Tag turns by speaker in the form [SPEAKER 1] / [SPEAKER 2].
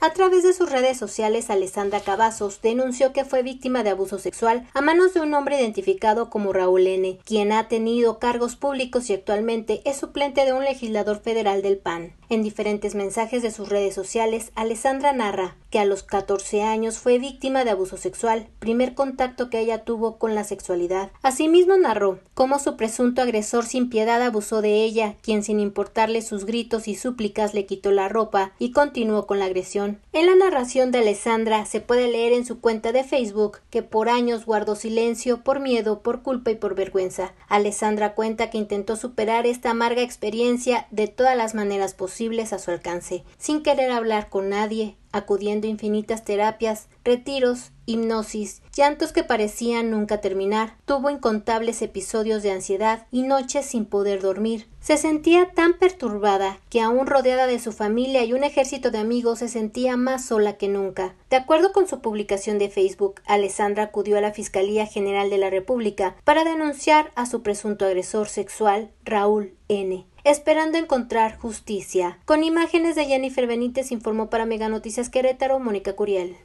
[SPEAKER 1] A través de sus redes sociales, Alessandra Cavazos denunció que fue víctima de abuso sexual a manos de un hombre identificado como Raúl N., quien ha tenido cargos públicos y actualmente es suplente de un legislador federal del PAN. En diferentes mensajes de sus redes sociales, Alessandra narra que a los 14 años fue víctima de abuso sexual, primer contacto que ella tuvo con la sexualidad. Asimismo narró cómo su presunto agresor sin piedad abusó de ella, quien sin importarle sus gritos y súplicas le quitó la ropa y continuó con la agresión. En la narración de Alessandra se puede leer en su cuenta de Facebook que por años guardó silencio por miedo, por culpa y por vergüenza. Alessandra cuenta que intentó superar esta amarga experiencia de todas las maneras posibles a su alcance, sin querer hablar con nadie, acudiendo a infinitas terapias, retiros, hipnosis, llantos que parecían nunca terminar, tuvo incontables episodios de ansiedad y noches sin poder dormir. Se sentía tan perturbada que aún rodeada de su familia y un ejército de amigos se sentía más sola que nunca. De acuerdo con su publicación de Facebook, Alessandra acudió a la Fiscalía General de la República para denunciar a su presunto agresor sexual, Raúl N esperando encontrar justicia. Con imágenes de Jennifer Benítez informó para Meganoticias Querétaro Mónica Curiel.